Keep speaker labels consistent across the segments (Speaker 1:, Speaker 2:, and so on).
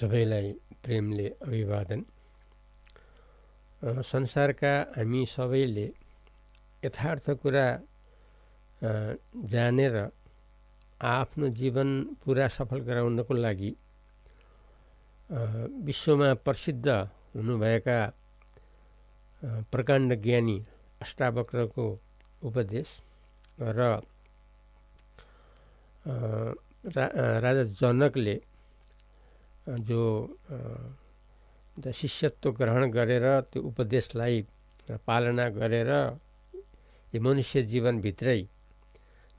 Speaker 1: सबैलाई प्रेमले अभिवादन संसारका हामी सबैले यथार्थ कुरा जानेर आफ्नो जीवन पुरा सफल गराउनको लागि विश्वमा प्रसिद्ध हुनुभएका प्रकाण्ड ज्ञानी अष्टावक्रको उपदेश र रा, राजा जनकले जो शिष्यत्व ग्रहण गरेर त्यो उपदेशलाई पालना गरेर यो मनुष्य जीवनभित्रै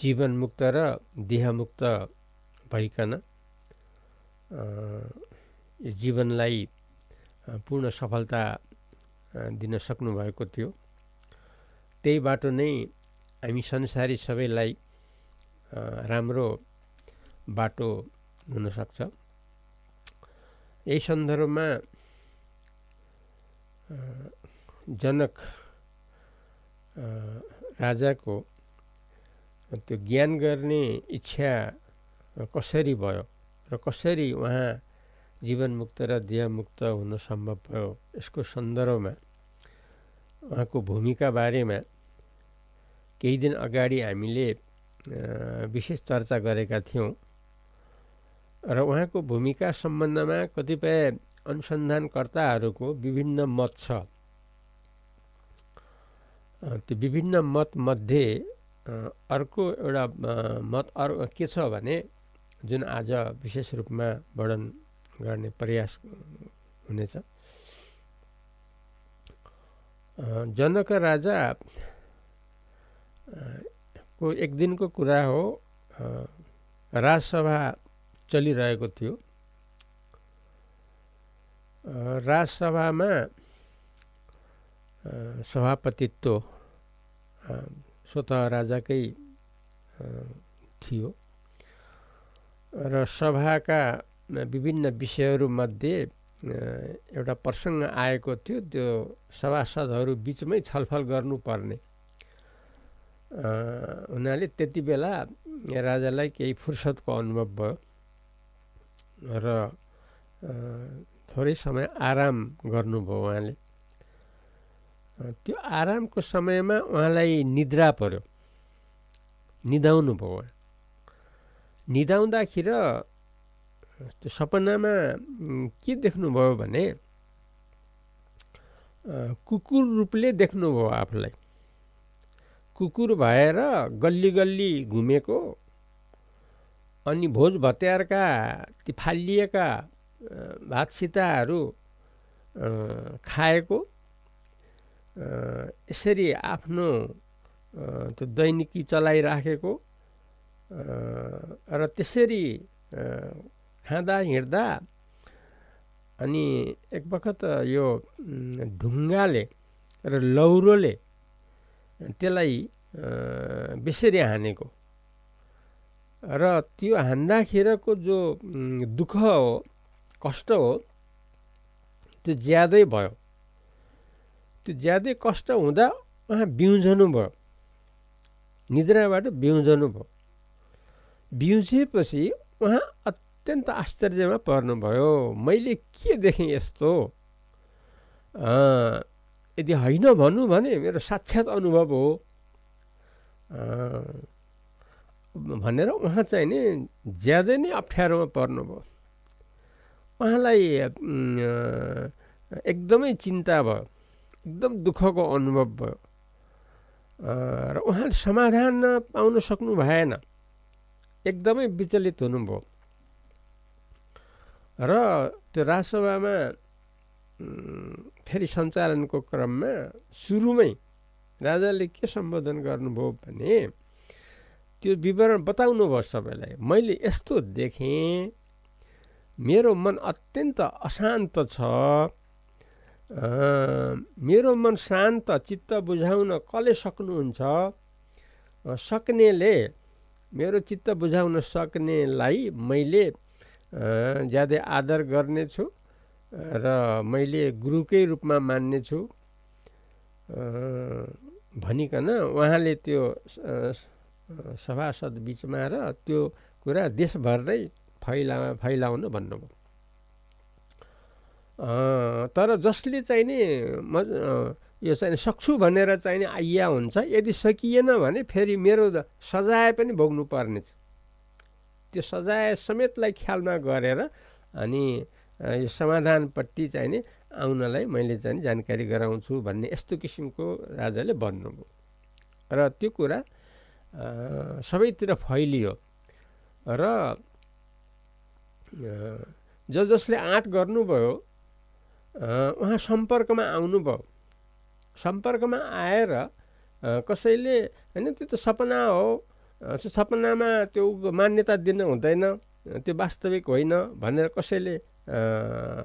Speaker 1: जीवनमुक्त र देहमुक्त भइकन यो जीवनलाई पूर्ण सफलता दिन सक्नुभएको थियो त्यही बाटो नै हामी संसारी सबैलाई राम्रो बाटो हुनसक्छ यही सन्दर्भमा जनक राजाको त्यो ज्ञान गर्ने इच्छा कसरी भयो र कसरी उहाँ जीवनमुक्त र देहमुक्त हुन सम्भव भयो यसको सन्दर्भमा उहाँको भूमिका बारेमा केही दिन अगाडि हामीले विशेष चर्चा गरेका थियौँ र उहाँको भूमिका सम्बन्धमा कतिपय अनुसन्धानकर्ताहरूको विभिन्न मत छ त्यो विभिन्न मतमध्ये अर्को एउटा मत अर्को के छ भने जुन आज विशेष रूपमा वर्णन गर्ने प्रयास हुनेछ जनक राजा को एक दिनको कुरा हो राजसभा चलिरहेको थियो राजसभामा सभापतित्व स्वत राजाकै थियो र सभाका विभिन्न विषयहरूमध्ये एउटा प्रसङ्ग आएको थियो त्यो सभासदहरू बिचमै छलफल गर्नुपर्ने हुनाले त्यति बेला राजालाई केही फुर्सदको अनुभव भयो र थोरै समय आराम गर्नुभयो उहाँले त्यो आरामको समयमा उहाँलाई निद्रा पर्यो निदाउनु भयो उहाँ निदाउँदाखेरि त्यो सपनामा के देख्नुभयो भने कुकुर रूपले देख्नुभयो आफूलाई कुकुर भएर गल्ली गल्ली घुमेको अनि भोज भत्यारका ती फालिएका भातसिताहरू खाएको यसरी आफ्नो त्यो दैनिकी चलाइराखेको र त्यसरी खाँदा हिँड्दा अनि एक बखत यो ढुङ्गाले र लौरोले त्यसलाई बेसरी हानेको र त्यो हान्दाखेरको जो दुःख हो कष्ट हो त्यो ज्यादै भयो त्यो ज्यादै कष्ट हुँदा उहाँ बिउजनु भयो निद्राबाट बिउजनु भयो बिउजेपछि उहाँ अत्यन्त आश्चर्यमा पर्नुभयो मैले के देखेँ यस्तो यदि होइन भन्नु भने मेरो साक्षात अनुभव हो भनेर उहाँ चाहिँ नि ज्यादै नै अप्ठ्यारोमा पर्नुभयो उहाँलाई एकदमै चिन्ता भयो एकदम दुःखको अनुभव भयो र उहाँले समाधान पाउन सक्नु भएन एकदमै विचलित हुनुभयो र त्यो राजसभामा फेरि सञ्चालनको क्रममा सुरुमै राजाले के सम्बोधन गर्नुभयो भने त्यो विवरण बताउनुभयो सबैलाई मैले यस्तो देखेँ मेरो मन अत्यन्त अशान्त छ मेरो मन शान्त चित्त बुझाउन कसले सक्नुहुन्छ सक्नेले मेरो चित्त बुझाउन सक्नेलाई मैले ज्यादै आदर गर्नेछु र मैले गुरुकै रूपमा मान्नेछु भनिकन उहाँले त्यो सभासद बिचमा र त्यो कुरा देशभर नै फैला फैलाउनु भन्नुभयो तर जसले चाहिँ नि म यो चाहिँ सक्छु भनेर चाहिँ नि आइया हुन्छ यदि सकिएन भने फेरि मेरो सजाय पनि भोग्नु पर्ने छ त्यो सजाय समेतलाई ख्यालमा गरेर अनि यो समाधानपट्टि चाहिँ नि आउनलाई मैले चाहिँ जानकारी गराउँछु भन्ने यस्तो किसिमको राजाले भन्नुभयो र त्यो कुरा सबैतिर फैलियो र ज जसले आँट गर्नुभयो उहाँ सम्पर्कमा आउनुभयो सम्पर्कमा आएर कसैले होइन त्यो त सपना हो सपनामा त्यो मान्यता दिन हुँदैन त्यो वास्तविक होइन भनेर कसैले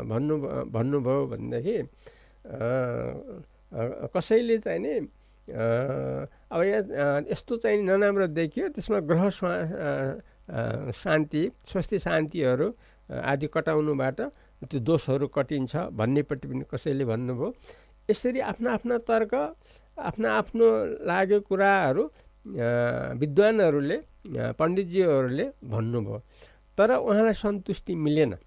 Speaker 1: भन्नु भन्नुभयो भनेदेखि कसैले चाहिँ नि अब यहाँ यस्तो चाहिँ नराम्रो देखियो त्यसमा ग्रह शान्ति स्वस्ति शान्तिहरू आदि कटाउनुबाट त्यो दोषहरू कटिन्छ भन्नेपट्टि पनि कसैले भन्नुभयो यसरी आफ्ना आफ्ना तर्क आफ्ना आफ्नो लागेको कुराहरू विद्वानहरूले पण्डितजीहरूले भन्नुभयो तर उहाँलाई सन्तुष्टि मिलेन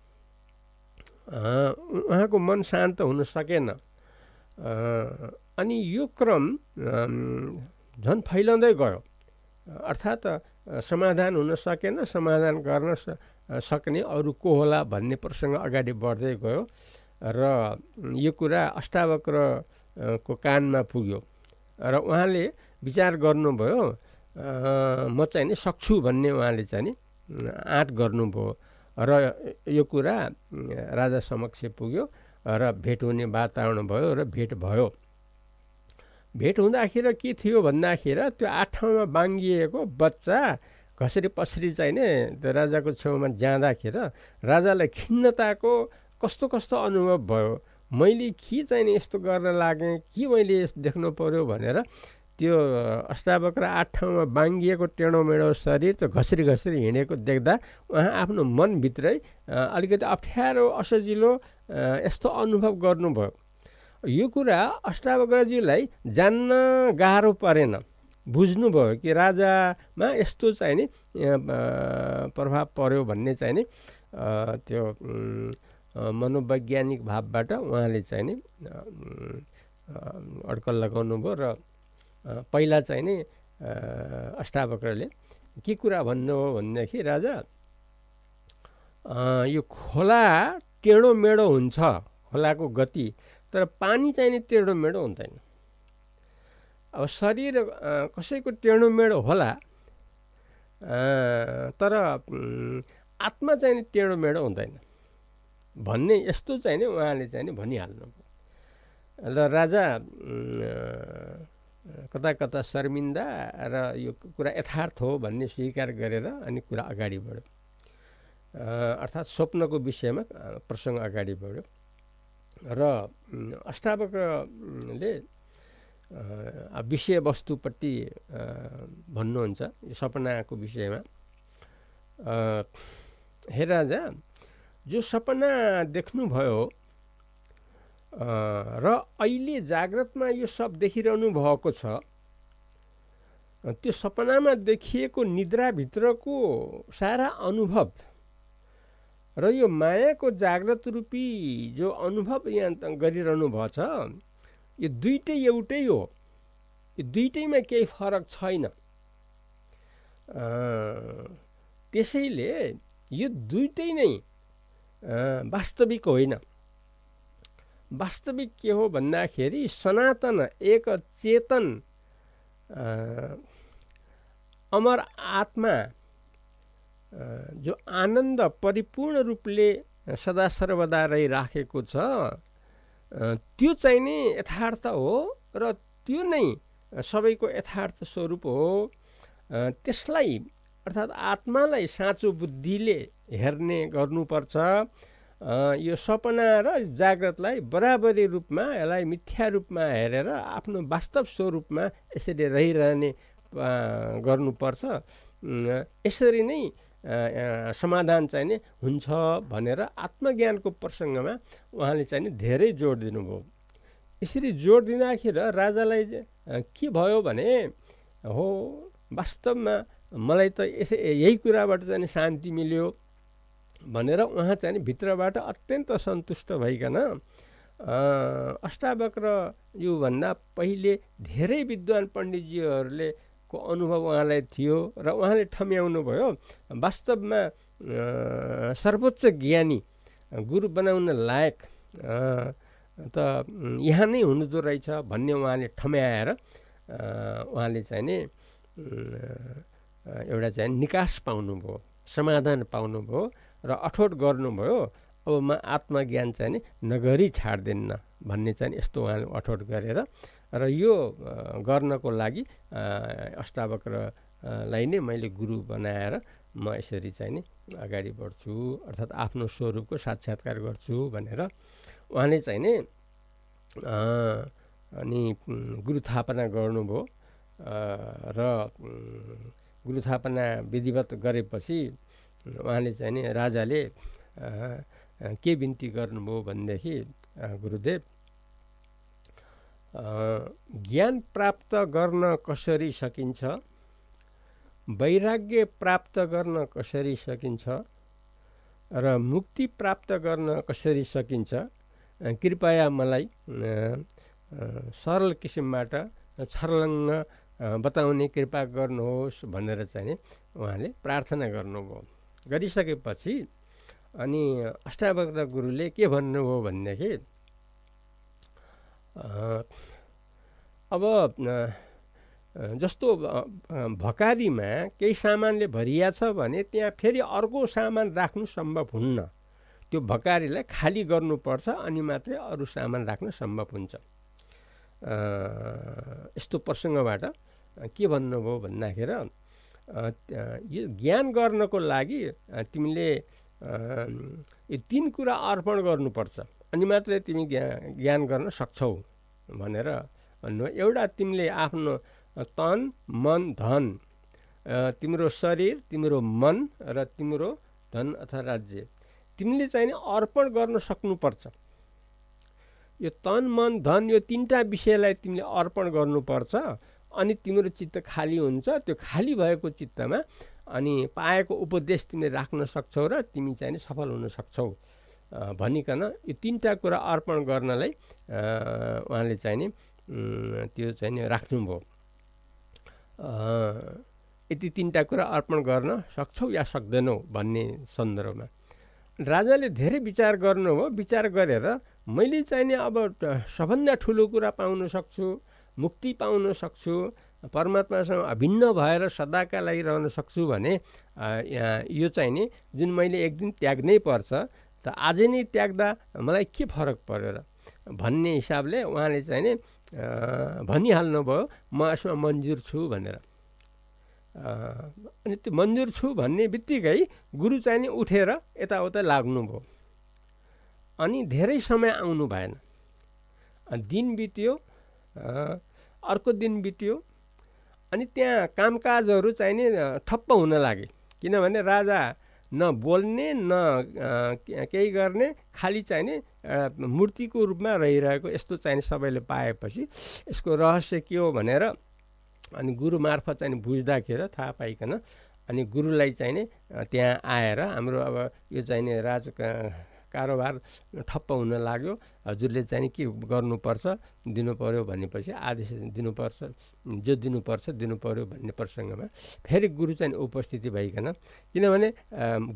Speaker 1: उहाँको मन शान्त हुन सकेन अनि यो क्रम झन् फैलँदै गयो अर्थात् समाधान हुन सकेन समाधान गर्न सक्ने अरू को होला भन्ने प्रसङ्ग अगाडि बढ्दै गयो र यो कुरा अष्टावक्रको कानमा पुग्यो र उहाँले विचार गर्नुभयो म चाहिँ नि सक्छु भन्ने उहाँले चाहिँ नि आँट गर्नुभयो र यो कुरा राजा समक्ष पुग्यो र भेट हुने वातावरण भयो र भेट भयो भेट हुँदाखेरि के थियो भन्दाखेरि त्यो आठ ठाउँमा बाङ्गिएको बच्चा घसरी पसरी चाहिने त्यो राजाको छेउमा जाँदाखेरि राजालाई खिन्नताको कस्तो कस्तो अनुभव भयो मैले के नि यस्तो गर्न लागेँ के मैले देख्नु पऱ्यो भनेर त्यो अष्टावक र आठ ठाउँमा बाङ्गिएको टेढोमेढो शरीर त्यो घसरी घसरी हिँडेको देख्दा उहाँ आफ्नो मनभित्रै अलिकति अप्ठ्यारो असजिलो यस्तो अनुभव गर्नुभयो यो कुरा अष्टावक्रजीलाई जान्न गाह्रो परेन बुझ्नुभयो कि राजामा यस्तो चाहिँ नि प्रभाव पर्यो भन्ने चाहिँ नि त्यो मनोवैज्ञानिक भावबाट उहाँले चाहिँ नि अड्कल लगाउनु भयो र पहिला चाहिँ नि अष्टावक्रले के कुरा भन्नु हो भनेदेखि राजा आ, यो खोला टेढो मेढो हुन्छ खोलाको गति तर पानी चाहिँ नि टेढो मेढो हुँदैन अब शरीर कसैको टेढो मेढो होला तर आत्मा चाहिँ नि टेढो मेढो हुँदैन भन्ने यस्तो चाहिँ नि उहाँले चाहिँ नि भनिहाल्नु र राजा कता कता शर्मिन्दा र यो कुरा यथार्थ हो भन्ने स्वीकार गरेर अनि कुरा अगाडि बढ्यो अर्थात् स्वप्नको विषयमा प्रसङ्ग अगाडि बढ्यो र अष्टावक्रले विषयवस्तुपट्टि भन्नुहुन्छ यो सपनाको विषयमा हे राजा जो सपना देख्नुभयो र अहिले जाग्रतमा यो सब देखिरहनु भएको छ त्यो सपनामा देखिएको निद्राभित्रको सारा अनुभव र यो मायाको जाग्रत रूपी जो अनुभव यहाँ गरिरहनु भएछ यो दुइटै एउटै हो यो दुइटैमा केही फरक छैन त्यसैले यो दुइटै नै वास्तविक होइन वास्तविक के हो भन्दाखेरि सनातन एक चेतन अमर आत्मा जो आनन्द परिपूर्ण रूपले सदा सर्वदा रहिराखेको छ त्यो चाहिँ नै यथार्थ हो र त्यो नै सबैको यथार्थ स्वरूप हो त्यसलाई अर्थात् आत्मालाई साँचो बुद्धिले हेर्ने गर्नुपर्छ यो सपना र जाग्रतलाई बराबरी रूपमा यसलाई मिथ्या रूपमा हेरेर आफ्नो वास्तव स्वरूपमा यसरी रहिरहने गर्नुपर्छ यसरी नै समाधान चाहिँ नि हुन्छ भनेर आत्मज्ञानको प्रसङ्गमा उहाँले चाहिँ नि धेरै जोड दिनुभयो यसरी जोड दिँदाखेरि राजालाई के भयो भने हो वास्तवमा मलाई त यसै यही कुराबाट चाहिँ शान्ति मिल्यो भनेर उहाँ चाहिँ भित्रबाट अत्यन्त सन्तुष्ट भइकन अष्टावक्र युभन्दा पहिले धेरै विद्वान पण्डितजीहरूले को अनुभव उहाँलाई थियो र उहाँले ठम्याउनु भयो वास्तवमा सर्वोच्च ज्ञानी गुरु बनाउन लायक त यहाँ नै हुनुदो रहेछ भन्ने उहाँले ठम्याएर उहाँले चाहिँ नि एउटा चाहिँ निकास पाउनुभयो समाधान पाउनुभयो र अठोट गर्नुभयो अब म आत्मज्ञान चाहिँ नि नगरी छाड्दिन्न भन्ने चाहिँ यस्तो उहाँले अठोट गरेर र यो गर्नको लागि अष्टावक्रलाई नै मैले गुरु बनाएर म यसरी चाहिँ नि अगाडि बढ्छु अर्थात् आफ्नो स्वरूपको साक्षात्कार गर्छु भनेर उहाँले चाहिँ नै अनि गुरु थापना गर्नुभयो र गुरु थापना विधिवत गरेपछि उहाँले चाहिँ नि राजाले के बिन्ती गर्नुभयो भनेदेखि गुरुदेव ज्ञान प्राप्त गर्न कसरी सकिन्छ वैराग्य प्राप्त गर्न कसरी सकिन्छ र मुक्ति प्राप्त गर्न कसरी सकिन्छ कृपया मलाई सरल किसिमबाट छर्लङ्ग बताउने कृपा गर्नुहोस् भनेर चाहिँ उहाँले प्रार्थना गर्नुभयो गरिसकेपछि अनि अष्टावक्र गुरुले के भन्नुभयो भनेदेखि अब जस्तो भकारीमा केही सामानले भरिया छ भने त्यहाँ फेरि अर्को सामान राख्नु सम्भव हुन्न त्यो भकारीलाई खाली गर्नुपर्छ अनि मात्रै अरू सामान राख्न सम्भव हुन्छ यस्तो प्रसङ्गबाट के भन्नुभयो भन्दाखेरि यो ज्ञान गर्नको लागि तिमीले यो तिन कुरा अर्पण गर्नुपर्छ अनि मात्रै तिमी ज्ञान ज्ञान गर्न सक्छौ भनेर भन्नु एउटा तिमीले आफ्नो तन मन धन तिम्रो शरीर तिम्रो मन र तिम्रो धन अथवा राज्य तिमीले नि अर्पण गर्न सक्नुपर्छ यो तन मन धन यो तिनवटा विषयलाई तिमीले अर्पण गर्नुपर्छ अनि तिम्रो चित्त खाली हुन्छ त्यो खाली भएको चित्तमा अनि पाएको उपदेश तिमीले राख्न सक्छौ र तिमी नि सफल हुन सक्छौ भनिकन यो तिनवटा कुरा अर्पण गर्नलाई उहाँले चाहिँ नि त्यो चाहिँ नि राख्नुभयो यति तिनवटा कुरा अर्पण गर्न सक्छौ या सक्दैनौ भन्ने सन्दर्भमा राजाले धेरै विचार गर्नुभयो विचार गरेर मैले चाहिँ नि अब सबभन्दा ठुलो कुरा पाउन सक्छु मुक्ति पाउन सक्छु परमात्मासँग अभिन्न भएर सदाका लागि रहन सक्छु भने यो चाहिँ नि जुन मैले एक दिन त्याग्नै पर्छ त आजै नै त्याग्दा मलाई के फरक पऱ्यो र भन्ने हिसाबले उहाँले चाहिँ नि भनिहाल्नुभयो म यसमा मन्जुर छु भनेर अनि त्यो मन्जुर छु भन्ने बित्तिकै गुरु चाहिँ नि उठेर यताउता लाग्नुभयो अनि धेरै समय आउनु भएन दिन बित्यो अर्को दिन बित्यो अनि त्यहाँ कामकाजहरू चाहिँ नि ठप्प हुन लागे किनभने राजा न बोल्ने न केही गर्ने खालि चाहिने एउटा मूर्तिको रूपमा रहिरहेको यस्तो चाहिने सबैले पाएपछि यसको रहस्य के हो भनेर अनि गुरु मार्फत चाहिँ बुझ्दाखेरि थाहा पाइकन अनि गुरुलाई चाहिने त्यहाँ आएर हाम्रो अब यो चाहिने राज कारोबार ठप्प हुन लाग्यो हजुरले चाहिँ के गर्नुपर्छ दिनुपऱ्यो भनेपछि आदेश दिनुपर्छ जो दिनुपर्छ दिनुपऱ्यो भन्ने प्रसङ्गमा फेरि गुरु चाहिँ उपस्थिति भइकन किनभने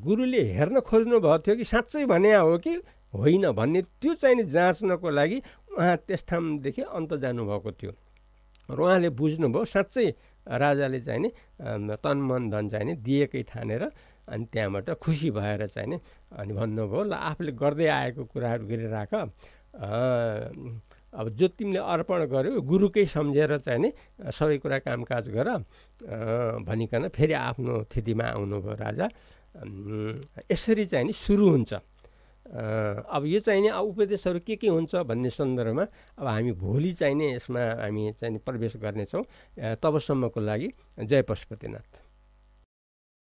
Speaker 1: गुरुले हेर्न खोज्नु भएको थियो कि साँच्चै भने हो कि होइन भन्ने त्यो चाहिँ जाँच्नको लागि उहाँ त्यस ठाउँदेखि अन्त जानुभएको थियो र उहाँले बुझ्नुभयो साँच्चै राजाले चाहिँ नि तन मन धन चाहिँ नि दिएकै ठानेर अनि त्यहाँबाट खुसी भएर चाहिँ नि अनि भन्नुभयो ल आफूले गर्दै आएको कुराहरू गरिराख अब जो तिमीले अर्पण गर्यो गुरुकै सम्झेर चाहिँ नि सबै कुरा कामकाज गर भनिकन फेरि आफ्नो थितिमा आउनुभयो राजा यसरी चाहिँ नि सुरु हुन्छ अब यो चाहिँ नि उपदेशहरू के के हुन्छ भन्ने सन्दर्भमा अब हामी भोलि चाहिँ नि यसमा हामी चाहिँ प्रवेश गर्नेछौँ तबसम्मको लागि जय पशुपतिनाथ